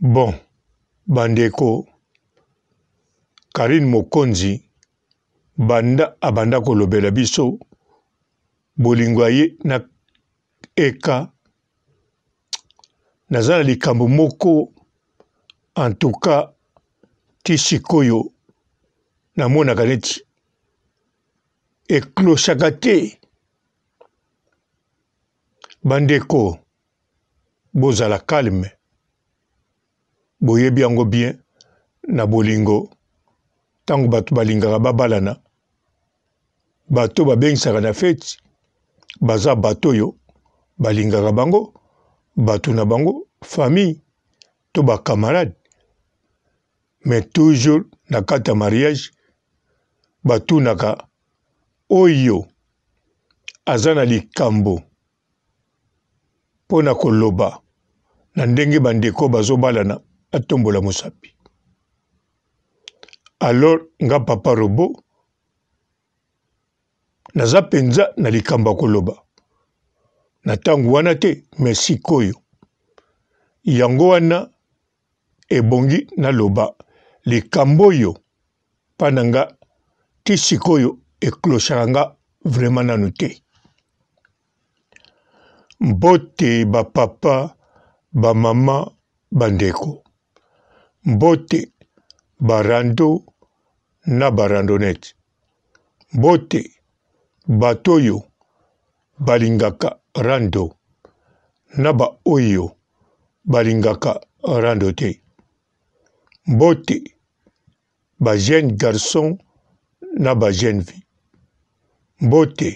bon bandeko karine mokonzi banda abanda kolobela biso bolingo ya ye na eka naza na likambo moko antuka ti sikoyo namonaka neti eklosaka te bandeko bozala calme boyebi yango bien na bolingo ntango bato balingaka babalana bato babengisaka na feti baza bato oyo balingaka bango bato na bango famille to bacamarade mais toujours na kati ya mariage batunaka oyo aza na likambo mpo na koloba na ndenge bandeko bazobalana atombola mosapi alors nga papa robo naza mpenza na likambo ya koloba na ntango wana te me sikoyo yango wana ebongi naloba likambo oyo mpa na nga ti sikoyo ekloshaka nga vraimen nanu te mbote bapapa bamama bandeko Mbote, barando na barandonnette mbote bato oyo balingaka rando na ba-oyo balingaka rando te. Mbote bajeune garçon na bajeune fille mbote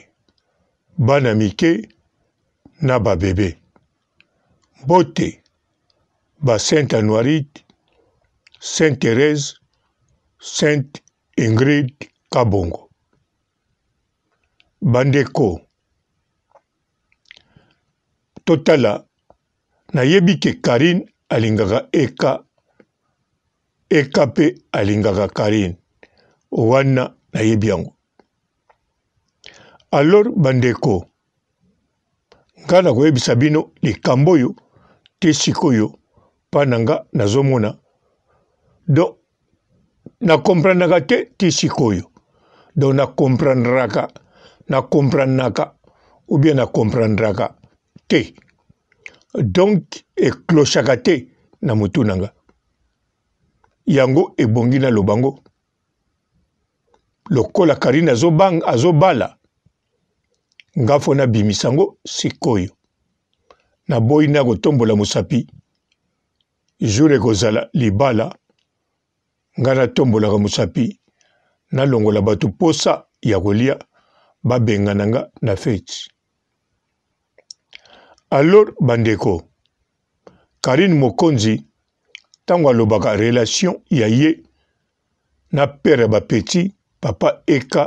bana mike na babebe mbote basainte-Honorine Sainte Thérèse, Sainte Ingrid Kabongo. Bandeko totala nayebi ke Karine alingaka Eka Eka mpe alingaka Karine wana nayebi yango. Alors bandeko nga nakoyebisa bino likambo oyo te sikoyo mpa na nga nazomona donc nakomprenaka te ti sikoyo donc nakomprendraka nakomprendnaka ou bien nakomprendraka te donc eklosaka te na motu na nga yango ebongi na lobango lokola karine azobanga azobala nga fo nabimisa yango sikoyo naboyi na kotombola mosapi jour ekozala libala ngai natombolaka mosapi nalongola bato posa ya kolia babengana nga na feti alor bandeko karine mokonzi ntango alobaka relation ya ye na pere ya bapeti papa eka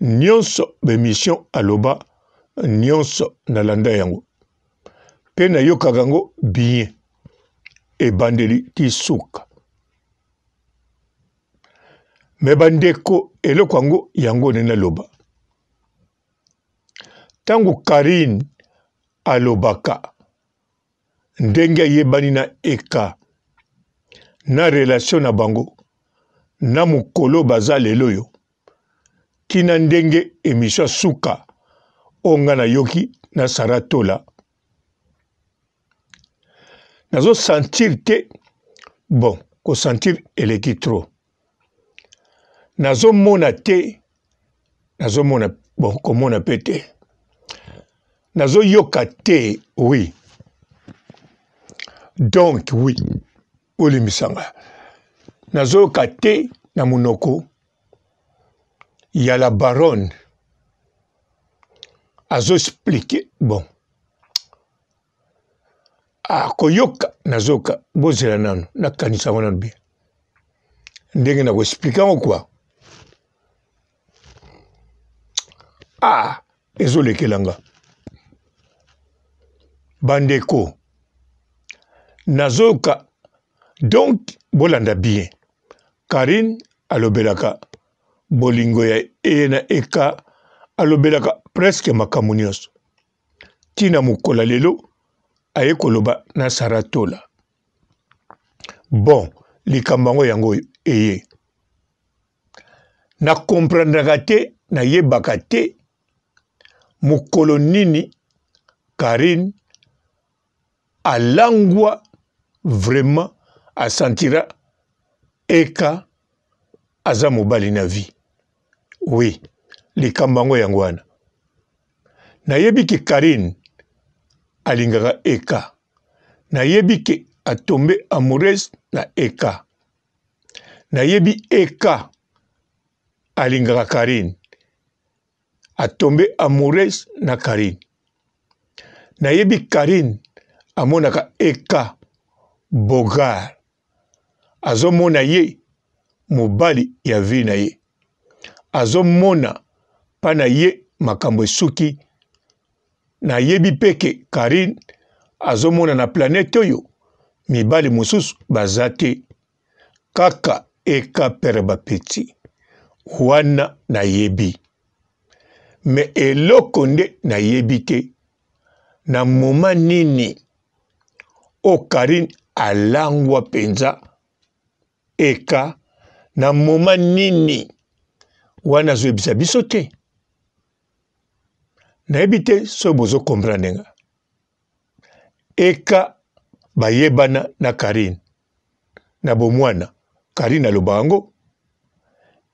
nyonso bemission aloba nyonso nalanda yango mpe nayokaka yango bien ebandeli ti suka me bandeko eloko yango yango nde naloba ntango karine alobaka ndenge ayebani na eka na relatio na bango na mokolo baza lelo oyo tina ndenge emission suka oyo ngai nayoki na sara tola nazosentir te bon kosentir eleki trop nazomona te nazomona bokomona mpe te nazoyoka te oui donc oui olimbisanga nazoyoka te na monoko ya la baronne azoexplike bon akoyoka nazoyoka bozela nano nakanisa ngo nano bien ndenge nakoexplike yango kua a ah, ezolekela nga bandeko nazoyoka donk bolanda bien karine alobelaka bolingo ya eye na eka alobelaka preske makambo nyonso ntina mokola lelo aye koloba na saratola bon likambo yango yango eye nakomprendaka te nayebaka te mokolo nini Karine alangwa vraiment asentira eka aza mobali na vie oui likambo yango yango wana nayebiki karine alingaka eka nayebiki atombe amoureuse na eka nayebi eka alingaka karine atombe amoureuse na karine nayebi karine amonaka eka bogar azomona ye mobali ya vi na ye azomona mpa na ye makambo esuki nayebi mpe ke karine azomona na planete oyo mibali mosusu baza te kaka eka pere bapeti wana nayebi me eloko nde nayebi te na moma nini oyo karine alangwa mpenza eka na moma nini wana azoyebisa biso te nayebi te soki bozokomprendre nga eka bayebana na karine na bomwana karine alobaka yango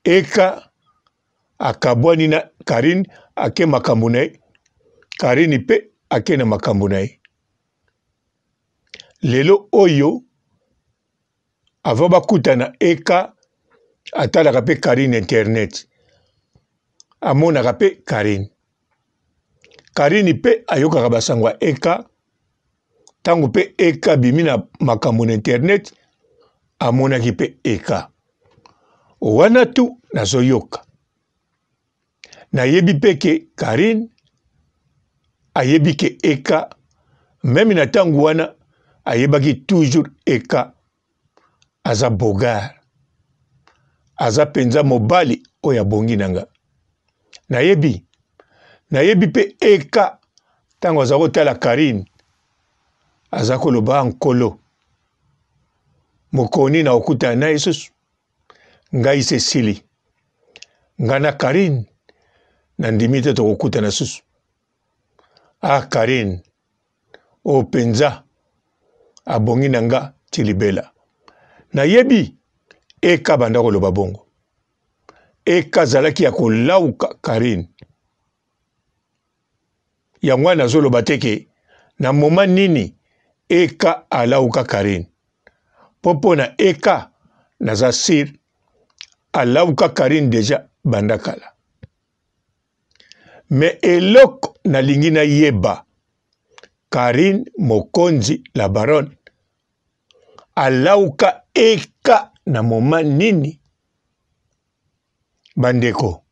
eka akabwa nina Karini ake makambo na ye Karini mpe ake na makambo na ye lelo oyo avant bakutana eka atalaka mpe Karine internet amonaka mpe Karine Karine mpe ayokaka basango ya eka ntango mpe eka bimi na makambo na internet amonaki mpe eka wana tu nazoyoka nayebi mpe ke karine ayebi ke eka meme na ntango wana ayebaki toujours eka aza bogar aza mpenza mobali oyo abongi na nga nayebi nayebi mpe eka ntango aza kotala karine aza koloba nkolo mokoni na okutana na ye susu ngai cecili ngai na karine na ndimite tokokutana susu ah karin o mpenza abongi na nga ti libela nayebi eka banda koloba bongo eka azalaki ya kolauka karin yango wana azoloba te ke na moma nini eka alauka karin mpo mpona eka naza sir alauka karin deja banda kala me eloko nalingi nayeba karine mokonzi la baronne alauka eka na moma nini bandeko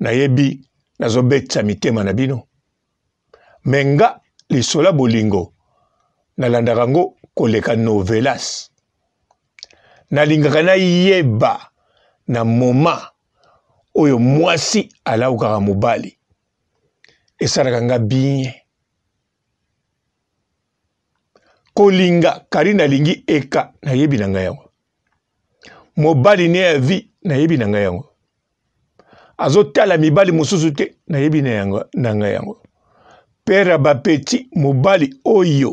nayebi nazobetisa mitema na bino me nga lisola bolingo nalandaka ngo koleka novelas nalingaka nayeba na moma oyo mwasi alaukaka mobali esalaka nga bien kolinga kari nalingi eka nayebi na ngai yango mobali ne ya vi nayebi na ngai yango azotala mibali mosusu te nayebi na ngai yango pere ya bapeti mobali oyo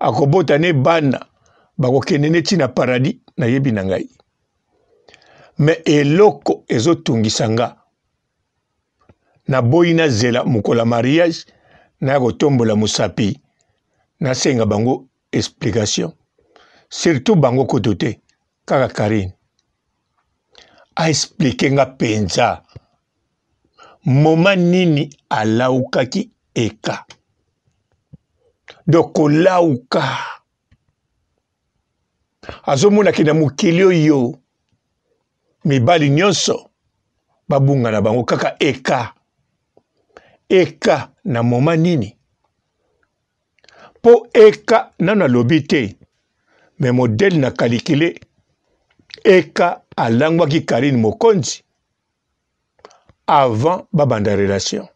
akobota ne bana bakokende ne ti na paradis nayebi na ngai me eloko ezotungisa nga naboyi nazela mokola mariage naya kotombola mosapi nasenga bango explication surtout bango koto te kaka karine aexplike nga mpenza moma nini alaukaki eka donc kolauka azomonaki na mokili oyo mibali nyonso babungana bango kaka eka eka na moma nini mpo eka nano alobi te me modele na kalikile eka alangwaki karine mokonzi avant babanda relation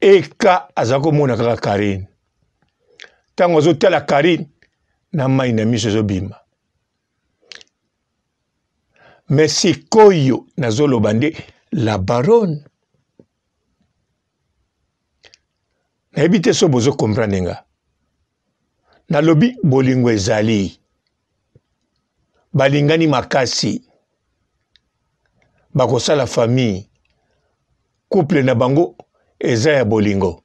eka aza komona kaka karine ntango azotala karine na mai na miso ezobima me sikoyo nazoloba nde la baronne nayebi te so bozokomprendre nga nalobi bolingo ezali balingani makasi bakosala famille couple na bango eza ya bolingo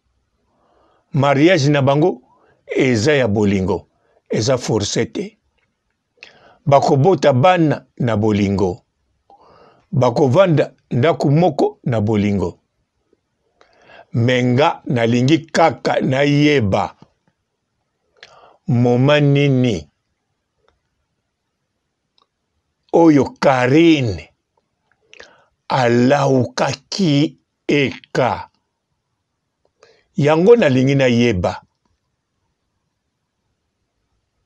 mariage na bango eza ya bolingo eza forse te bakobota bana na bolingo bakovanda ndako moko na bolingo me nga nalingi kaka nayeba moma nini oyo karine alaukaki eka yango nalingi nayeba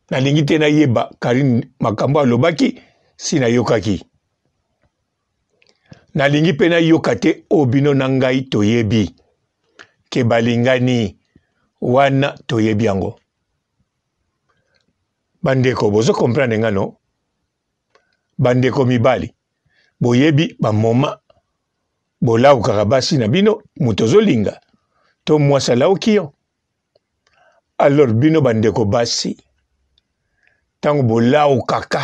nalingi te nayeba karine makambo alobaki si nayokaki nalingi mpe nayoka te oyo bino na ngai toyebi ke balingani wana toyebi yango bandeko bozokomprendre ngano bandeko mibali boyebi bamoma bolaukaka basi na bino moto ozolinga to mwasi alauki yo alors bino bandeko basi ntango bolaukaka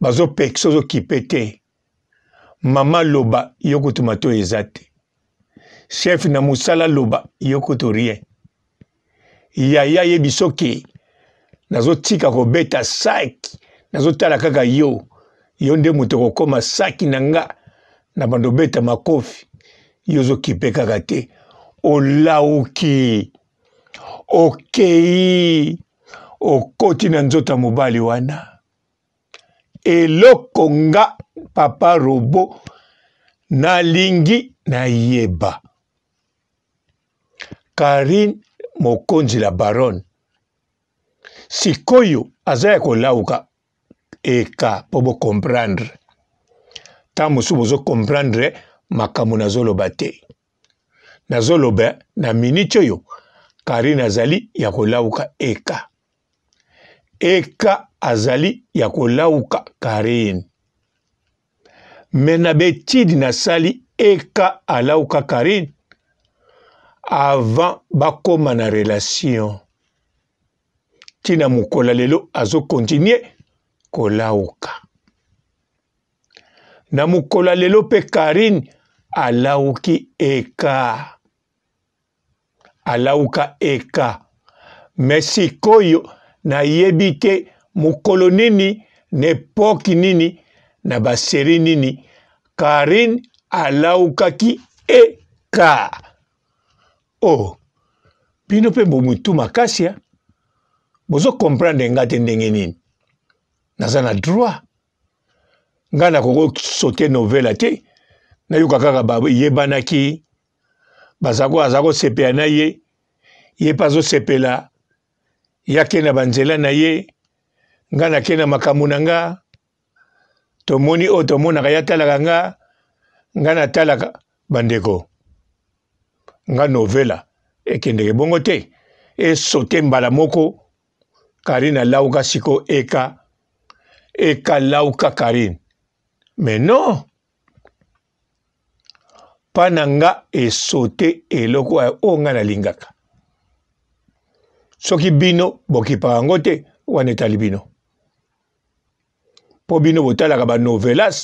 bazopekisa ozokipe te mama loba yo kotuma to eza te chefe na mosala loba yo koto rien yaya yebi soki nazotika kobeta saki nazotala kaka yo yo nde moto kokoma saki na nga na bando obeta makofi yo ozokipe kaka te olauki okei okoti na nzoto ya mobali wana eloko nga papa robo nalingi nayeba karine mokonzi la baronne sikoyo aza ya kolauka eka mpo bokomprendre ntan mosusu bozokomprendre makambo nazoloba te nazoloba na miniti oyo karine azali ya kolauka eka eka azali ya kolauka karine me na betidi nasali eka alauka karine avant bakóma na relation ntina mokolo lelo azokontinue kolauka na mokolo lelo mpe karine alauki eka alauka eka me sikoyo nayebi te mokolo nini na epoki nini na baseri nini karine alaukaki eka o oh, bino mpe bomutu makasi eh. bozokomprendre nga te ndenge nini naza na droit ngai nakokosote novela te nayoka kaka bayebanaki aza kosepela na ye ye mpe azosepela yake na banzela na ye ngai nake na makambo na nga tomoni oyo tomonaka ya talaka nga ngai natalaka bandeko nga novela ekendeke bongo te esote mbala moko karine alauka siko eka eka lauka karine me non mpa na nga esote eloko oyo nga nalingaka soki bino bokipaka yango te wana etali bino mpo bino botalaka banovelas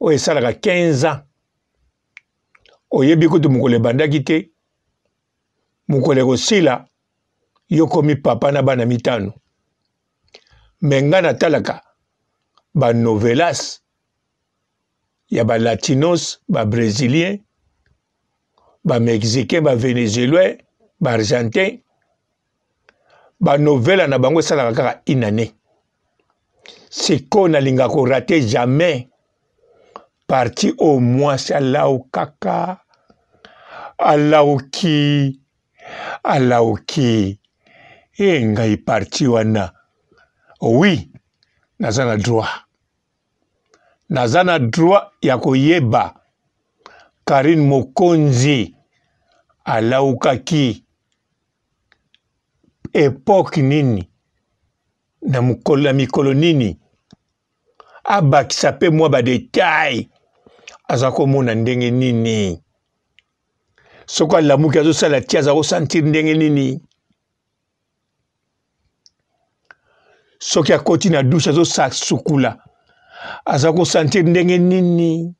oyo esalaka 15 ans oyebi kutu mokolo ebandaki te mokolo ekosila yo komi papa na bana mitano me ngai natalaka banovelas ya balatinos babrésilien bamexicain bavenezuelien baargentin banovela na bango esalaka kaka inane sikoyo nalinga korate jamais parti au mwasi alaw kaka alaw ki alaw ki e ngai parti wana oui naza na droit naza na droit ya koyeba karine mokonzi alawukaki epoke nini na mikolo nini abakisa mpe mwa badetaille aza komona ndenge nini soko alamuki azosala ti aza kosentir ndenge nini soki akoti na dushe azosukula aza kosentir ndenge nini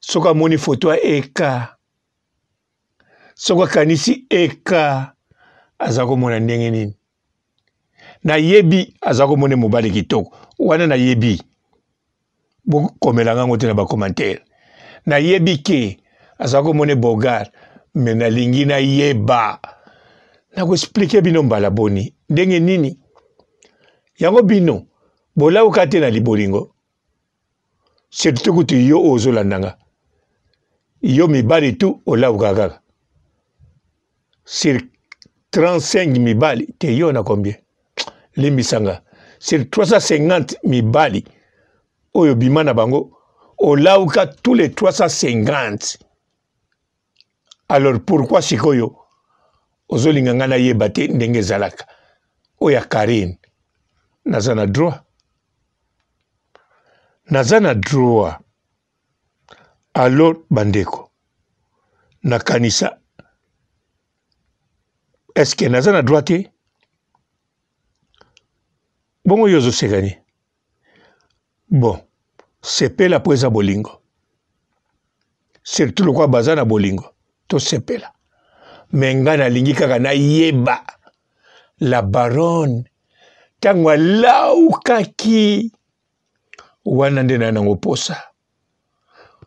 soko amoni foto ya eka soko akanisi eka aza komona ndenge nini nayebi aza komona mobali kitoko wana nayebi bokomelanga yango te na bacommentaire nayebi ke azala komona bogard me nalingi nayeba nakoexplike bino mbala boni ndenge nini yango bino bolauka te na libolingo surtout kutu yo oyo ozolandanga yo mibali tu olauka kaka sur 35 mibali te yo na combien limbisanga sur 350 mibali oyo bima na bango olauka tous les 350 alors pourquoi sikoyo ozolinga ngai nayeba te ndenge ezalaka oyo ya karine naza na droit naza na droit alors bandeko nakanisa eske naza na droit te bongo yo ozoseka nini bon sepela mpo eza bolingo surtout lokola baza na bolingo tosepela me ngai nalingi kaka nayeba la baronne ntango alaukaki wana nde na yango posa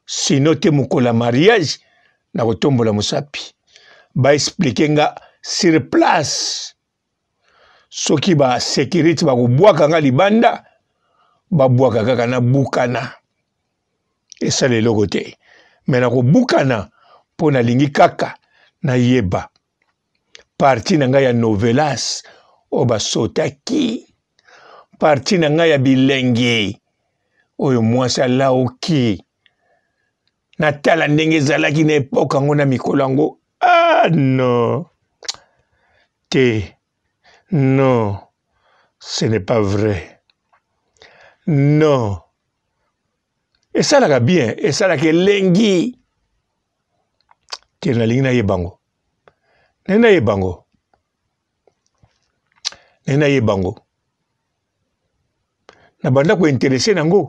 sino te mokolo ya mariage nakotombola mosapi baexplike nga sur place soki basekurité bakobwaka nga libanda babwaka kaka na bukana esala eloko te me na kobukana mpo nalingi kaka nayeba parti na ngai ya novelas oyo basotaki parti na ngai ya bilengi oyo mwasi alaoki natala ndenge ezalaki na epoka yango na mikolo yango ah non te non ce n'est pas vrai non esalaka bien esalaka elengi kende nalingi nayeba yango ndenge nayeba yango ndenge nayeba yango na bandako interese nango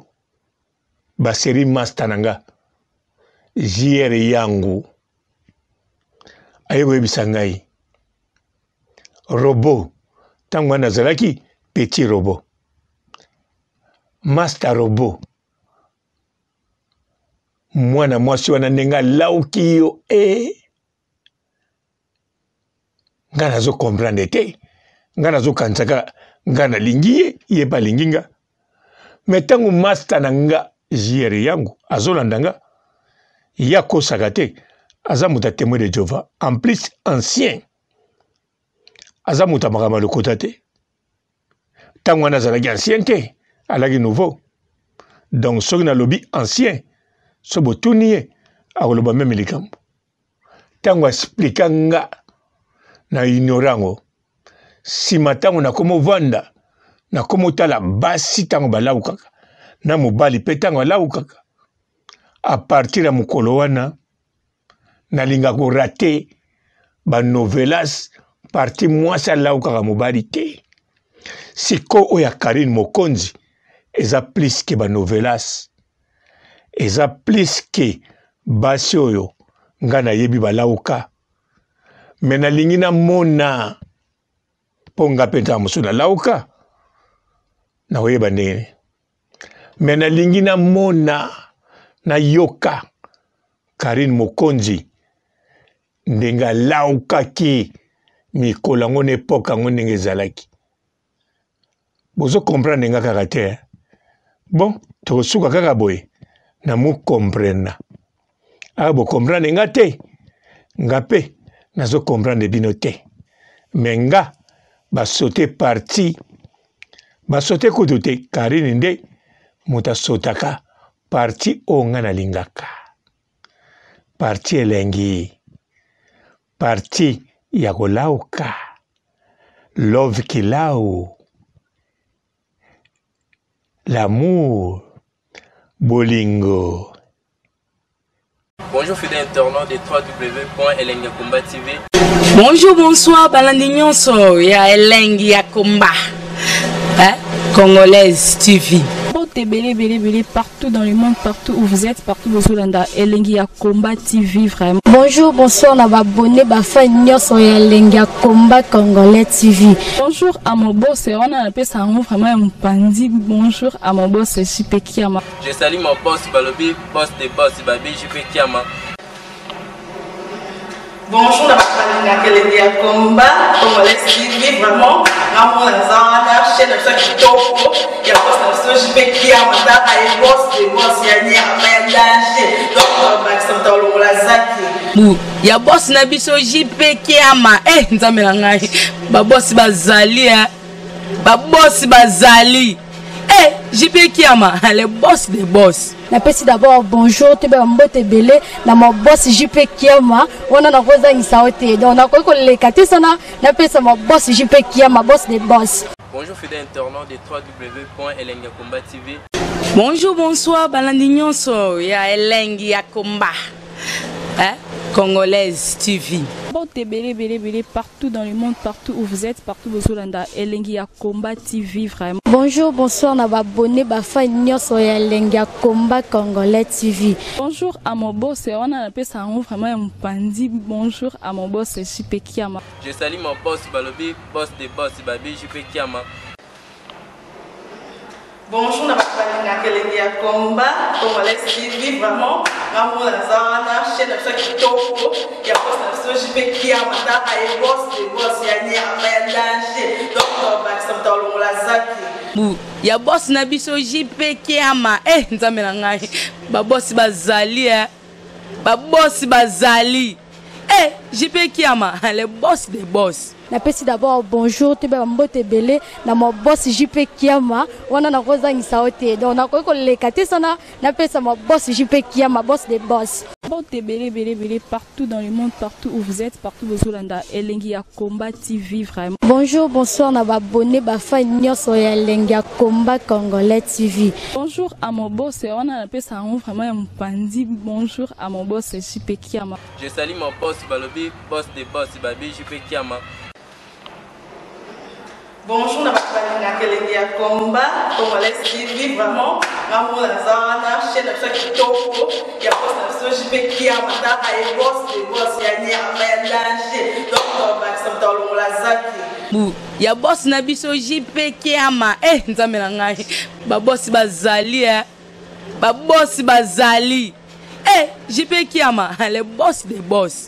baseri master na nga jr yangu aye koyebisa ngai robo ntango wana azalaki petit robo mastarobo mwana mwasi wana ndenge alauki yo e eh. ngai nazokomprendre te ngai nazokanisa kaka ngai nalingi ye ye mpe alingi nga me ntango masta na nga jr yangu azolanda nga ye akosaka te aza moto ya témoin de jehova en plus ancien aza moto ya makambo ya lokota te ntango wana azalaki ancien te alaki nouveau donc soki nalobi ancien so botuni ye akoloba meme likambo ntango asplika nga na ignore yango nsima ntango nakoma ovanda nakoma otala basi ntango balaukaka na mobali mpe ntango alaukaka apartir ya mokolo wana nalinga korate banovelas parti mwasi alaukaka mobali te siko oyo akarine mokonzi eza plus ke banovelas eza plus ke basi oyo ngai nayebi balauka me nalingi namona mpo nga mpe ntaka mosusu nalauka nakoyeba ndenge me nalingi namona nayoka karine mokonzi ndenge alaukaki mikolo yango na epoke yango ndenge ezalaki bozokomprendre nga kaka te bon tokosuka kaka boye namokomprena aa bokomprane nga te nga mpe nazokomprane bino te me nga basote parti basote kutu te karini nde moto asotaka parti oyo nga nalingaka parti elengi parti ya kolauka love kilau l'amour, Bolingo. Bonjour fidèle internautes de www.elengiakomba TV. Bonjour, bonsoir, balandignonso, y ya Elengiakomba. Hein? Congolaise TV. ebele ebele ebele partout dans le monde partout où vous êtes partout bozolanda elengi ya combat tv vraiment bonjour bonsoir na baabone bafan nyonso ya elengi ya combat congolais tv bonjour à mobose wana napesa yango vraiment ya mopandi bonjour à mobose jupe kiama je sali mobos balobi bos de bos babi jupe kiama bonjour na bato balinga kelenge ya komba congolais tv vraiment ngamona aza wana chaine na biso ya kitoko ya bose na biso jipekia mataka ye bose de bose ya nyerama ya dage donc bakisa moto alongola zaki ya bosi na biso jipekeama e nzambe na ngai babosi bazali babosi bazali Eh, JP Kiama, le boss des boss. napesi d'abord bonjour toyeba bambote ebele na mabosi jp kiama wana nakozangisa yo te donc nakoki koleka te sana napesa mabosi jp kiama bos de bos bonjour fidèle internaute de 3w elenge combat tv bonjour bonsoir balandi nyonso ya elenge ya combat eh? Congolaise TV. Partout dans le monde, partout où vous êtes, partout où vous êtes, Elengia Combat TV, vraiment. Bonjour, bonsoir, on a abonné à Elengia Combat Congolais TV. Bonjour à mon boss, on a appelé ça vraiment un pandi. Bonjour à mon boss, JP Kiama. Je salue mon boss, Balobi, boss de boss, Babi, JP Kiama. Bonjour, on a appelé Elengia Combat Congolais TV, vraiment. Ramon Lazana. marché na biso kitoko ya poste na biso jipe kia mataka ye bose bose ya nyama ya danger donc bakisa moto alongola zaki ya bosi na biso jipe kiama e eh, nzambe na ngai babosi bazali e eh. babosi bazali Eh, JP Kiama, le boss des boss. napesi d'abord bonjour toyeba bambote ebele na mabosi jp kiama wana nakozangisa yo te donc nakoki koleka te sana napesa mabosi jp kiama bosi de bosi porte belé partout dans le monde, partout où vous êtes, partout vous Olanda. Elengi a combat TV vraiment. Bonjour, bonsoir, na abonné ba fan nyonso Elengi a combat congolais TV. Bonjour à mon boss, on a appelé ça vraiment un mpandi. Bonjour à mon boss JP ma. Je salue mon boss Balobi, boss de boss Babi JP ma. Bonjour accompagne na kelenge ya combat congolaise tv vraiment ngambo naza wana chaine na biso ya kitoko ya bos na biso jipe kia mataka ye bos de bos ya nyerma ya danger donc bakisa moto alongola zaki ya bosi na biso jipe kiama e eh, nzambe na ngai babosi bazali e eh. babosi bazali e eh, jipe kiama le boss de boss